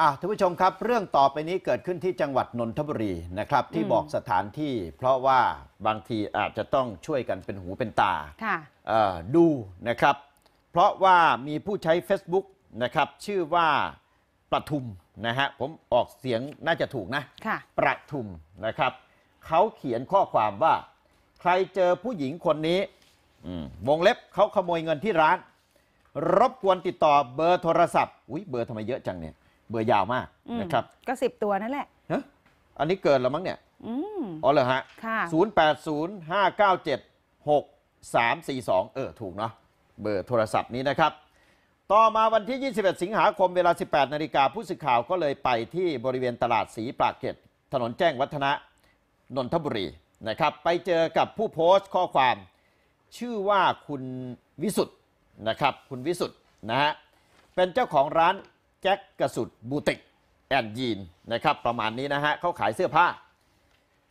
อ่ะท่านผู้ชมครับ เรื่องต่อไปนี้เกิดขึ้นที่จังหวัดนนทบุรีนะครับที่บอกสถานที่เพราะว่าบางทีอาจจะต้องช่วยกันเป็นหูเป็นตาค่ะดูนะครับ เพราะว่ามีผู้ใช้ Facebook นะครับชื่อว่าประทุมนะฮะผมออกเสียงน่าจะถูกนะะประทุมนะครับเขาเขียนข้อความว่า ใครเจอผู้หญิงคนนี้วงเล็บเขาขโมยเงินที่ร้าน รบกวนติดต่อเบอร์โทรศัพท์อุ้ยเบอร์ทำไมเยอะจังเนี่ยเบื่อยาวมากนะครับ ก็สิบตัวนั่นแหละอันนี้เกินแล้วมั้งเนี่ยอ๋อเหรอฮะศูนย์แปดศูนย์ห้าเก้าเจ็ดหกสามสี่สองเออ ถูกเนาะเบอร์โทรศัพท์นี้นะครับ ต่อมาวันที่ 21 สิงหาคมเวลา 18นาฬิกาผู้สื่อข่าวก็เลยไปที่บริเวณตลาดสีปากเกตถนนแจ้งวัฒนะ นนทบุรีนะครับ ไปเจอกับผู้โพสต์ข้อความ ชื่อว่าคุณวิสุทธ์นะครับ คุณวิสุทธ์นะฮะเป็นเจ้าของร้านแจ็คกระสุดบูติกแอนยีน นะครับ ประมาณนี้นะฮะเขาขายเสื้อผ้า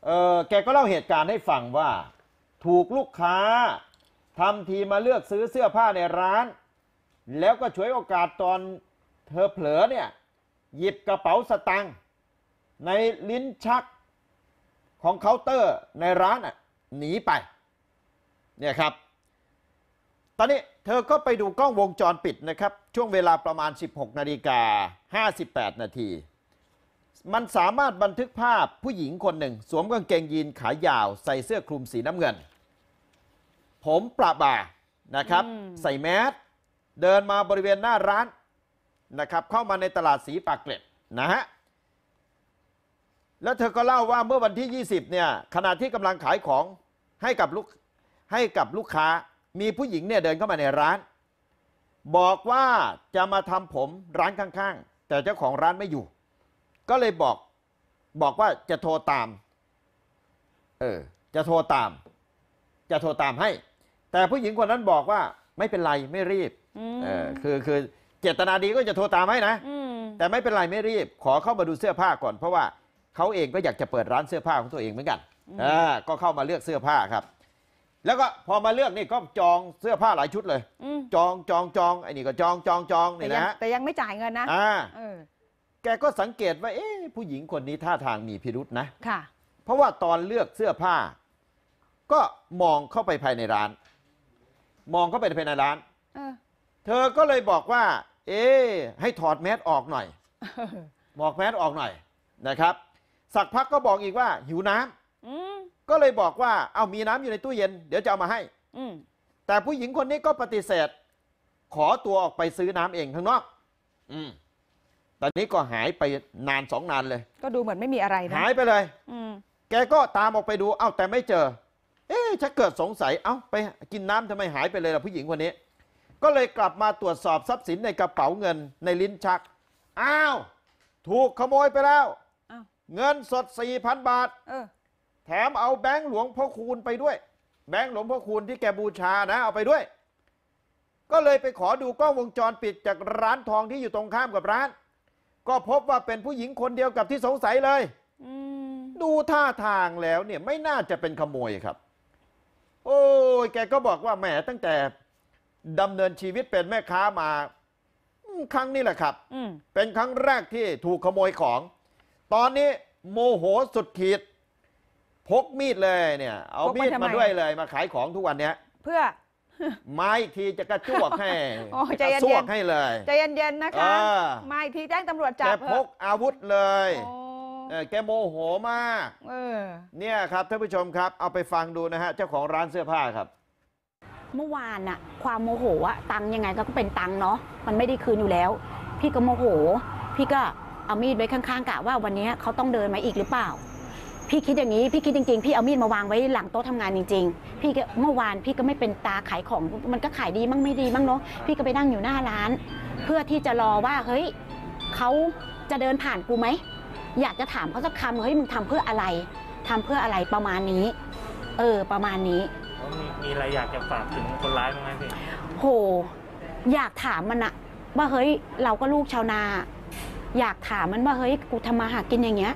เออแกก็เล่าเหตุการณ์ให้ฟังว่า ถูกลูกค้าทำทีมาเลือกซื้อเสื้อผ้าในร้าน แล้วก็ฉวยโอกาสตอนเธอเผลอเนี่ย หยิบกระเป๋าสตังค์ในลิ้นชักของเคาน์เตอร์ในร้านอ่ะหนีไป เนี่ยครับ ตอนนี้เธอก็ไปดูกล้องวงจรปิดนะครับ ช่วงเวลาประมาณ 16 นาฬิกา 58 นาที มันสามารถบันทึกภาพผู้หญิงคนหนึ่ง สวมกางเกงยีนขายาว ใส่เสื้อคลุมสีน้ำเงิน ผมประบ่านะครับใส่แมสเดินมาบริเวณหน้าร้านนะครับเข้ามาในตลาดสีปากเกร็ดนะฮะแล้วเธอก็เล่าว่าเมื่อวันที่ 20 เนี่ยขณะที่กำลังขายของให้กับลูกให้กับลูกค้ามีผู้หญิงเนี่ยเดินเข้ามาในร้าน บอกว่าจะมาทำผมร้านข้าง ๆ แต่เจ้าของร้านไม่อยู่ ก็เลยบอกบอกว่าจะโทรตาม เออจะโทรตาม จะโทรตามให้ แต่ผู้หญิงคนนั้นบอกว่า ไม่เป็นไรไม่รีบเออ คือคือเจตนาดีก็จะโทรตามให้นะแต่ไม่เป็นไรไม่รีบ ขอเข้ามาดูเสื้อผ้าก่อน เพราะว่าเขาเองก็อยากจะเปิดร้านเสื้อผ้าของตัวเองเหมือนกันอ่าก็เข้ามาเลือกเสื้อผ้าครับแล้วก็พอมาเลือกนี่ก็จองเสื้อผ้าหลายชุดเลย จองจองจองไอ้นี่ก็จองจองจองนี่ยนะแต่ยังไม่จ่ายเงินนะอ่าเออ แกก็สังเกตว่า เอ๊ะผู้หญิงคนนี้ท่าทางมีพิรุษนะ ค่ะ เพราะว่าตอนเลือกเสื้อผ้า ก็มองเข้าไปภายในร้าน มองเข้าไปภายในร้านเเธอก็เลยบอกว่า เอ๊ะให้ถอดแมสออกหน่อยบอกแมสออกหน่อย นะครับ สักพักก็บอกอีกว่าหิวน้ำก็เลยบอกว่าเอามีน้ำอยู่ในตู้เย็นเดี๋ยวจะเอามาให้ อืแต่ผู้หญิงคนนี้ก็ปฏิเสธ ขอตัวออกไปซื้อน้ำเองข้างนอกอืมตอนนี้ก็หายไปนานสองนานเลย ก็ดูเหมือนไม่มีอะไรนะหายไปเลย อืแกก็ตามออกไปดู เอ้า แต่ไม่เจอ เอ๊ะถ้เกิดสงสัยเอ้าไปกินน้ำทำไมหายไปเลยล่ะผู้หญิงคนนี้ ก็เลยกลับมาตรวจสอบทรัพย์สินในกระเป๋าเงินในลิ้นชักอ้าว ถูกขโมยไปแล้วเงินสดสี่พันบาทแถมเอาแบงค์หลวงพ่อคูณไปด้วย แบงค์หลวงพ่อคูณที่แกบูชานะ เอาไปด้วย ก็เลยไปขอดูกล้องวงจรปิดจากร้านทองที่อยู่ตรงข้ามกับร้าน ก็พบว่าเป็นผู้หญิงคนเดียวกับที่สงสัยเลยดูท่าทางแล้ว เนี่ย ไม่น่าจะเป็นขโมยครับ โอ้ย แกก็บอกว่าแหมตั้งแต่ดำเนินชีวิตเป็นแม่ค้ามา ครั้งนี้แหละครับเป็นครั้งแรกที่ถูกขโมยของ ตอนนี้ โมโหสุดขีดพกมีดเลยเนี่ยเอามีดมาด้วยเลยมาขายของทุกวันเนี้ย เพื่อไม้ทีจะกระจวกให้กระซวกให้เลยใจเย็นๆนะคะไม้ทีแจ้งตำรวจจับแกพกอาวุธเลยแกโมโหมากเนี่ยครับท่านผู้ชมครับเอาไปฟังดูนะฮะเจ้าของร้านเสื้อผ้าครับ เมื่อวานน่ะความโมโหอะตังยังไงก็เป็นตังเนาะมันไม่ได้คืนอยู่แล้ว พี่ก็โมโห พี่ก็เอามีดไว้ข้างๆกะว่าวันนี้เขาต้องเดินมาอีกหรือเปล่าพี่คิดอย่างนี้พี่คิดจริงๆ พี่เอามีดมาวางไว้หลังโต๊ะทำงานจริง ๆ พี่ก็เมื่อวานพี่ก็ไม่เป็นตาขายของมันก็ขายดีมั่งไม่ดีมั่งเนาะพี่ก็ไปนั่งอยู่หน้าร้าน เพื่อที่จะรอว่าเฮ้ย เขาจะเดินผ่านกูไหม อยากจะถามเขาสักคำเฮ้ยมึงทำเพื่ออะไรทำเพื่ออะไรประมาณนี้ เออประมาณนี้ มีมีอะไรอยากจะฝากถึงคนร้ายบ้างไหมพี่โหอยากถามมันอะว่าเฮ้ยเราก็ลูกชาวนา อยากถามมันว่าเฮ้ยกูทำมาหากินอย่างเงี้ย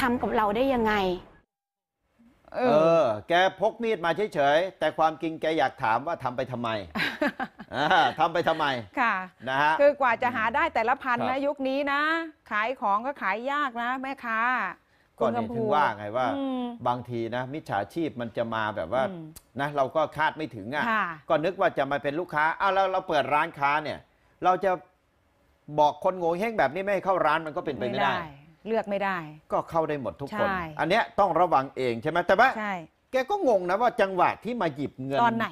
ทำกับเราได้ยังไง เออ แกพกมีดมาเฉย ๆ แต่ความจริงแกอยากถามว่าทำไปทำไมทำทำไปทำไม ค่ะ นะฮะ คือกว่าจะหาได้แต่ละพันนะยุคนี้นะ ขายของก็ขายยากนะแม่ค้าก่อนเนี่ยถึงว่าไงว่า บางทีนะ มิจฉาชีพมันจะมาแบบว่า นะเราก็คาดไม่ถึงอ่ะ ก็นึกว่าจะมาเป็นลูกค้าอ้าวแล้วเราเปิดร้านค้าเนี่ย เราจะบอกคนโง่เฮงแบบนี้ไม่ให้เข้าร้านมันก็เป็นไปไม่ได้เลือกไม่ได้ ก็เข้าได้หมดทุกคน อันเนี้ยต้องระวังเองใช่ไหมแต่ว่าแกก็งงนะว่าจังหวะที่มาหยิบเงินตอนไหน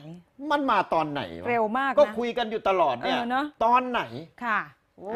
มันมาตอนไหนวะเร็วมากก็คุยกันอยู่ตลอดเนี่ยตอนไหนค่ะโ